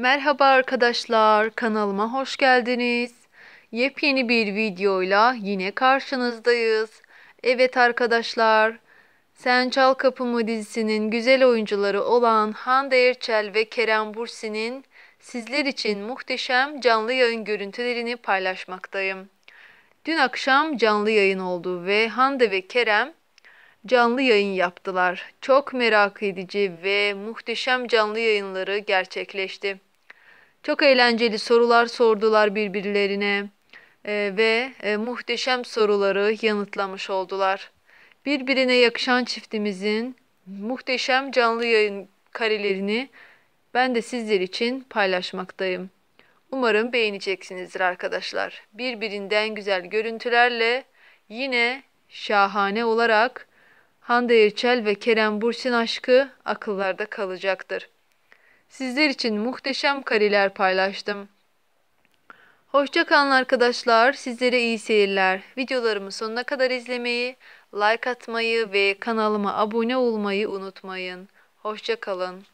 Merhaba arkadaşlar, kanalıma hoş geldiniz. Yepyeni bir videoyla yine karşınızdayız. Evet arkadaşlar, Sen Çal Kapımı dizisinin güzel oyuncuları olan Hande Erçel ve Kerem Bursi'nin sizler için muhteşem canlı yayın görüntülerini paylaşmaktayım. Dün akşam canlı yayın oldu ve Hande ve Kerem canlı yayın yaptılar. Çok merak edici ve muhteşem canlı yayınları gerçekleşti. Çok eğlenceli sorular sordular birbirlerine e, ve e, muhteşem soruları yanıtlamış oldular. Birbirine yakışan çiftimizin muhteşem canlı yayın karelerini ben de sizler için paylaşmaktayım. Umarım beğeneceksinizdir arkadaşlar. Birbirinden güzel görüntülerle yine şahane olarak Hande Erçel ve Kerem Bursin aşkı akıllarda kalacaktır. Sizler için muhteşem kareler paylaştım. Hoşçakalın arkadaşlar. Sizlere iyi seyirler. Videolarımı sonuna kadar izlemeyi, like atmayı ve kanalıma abone olmayı unutmayın. Hoşçakalın.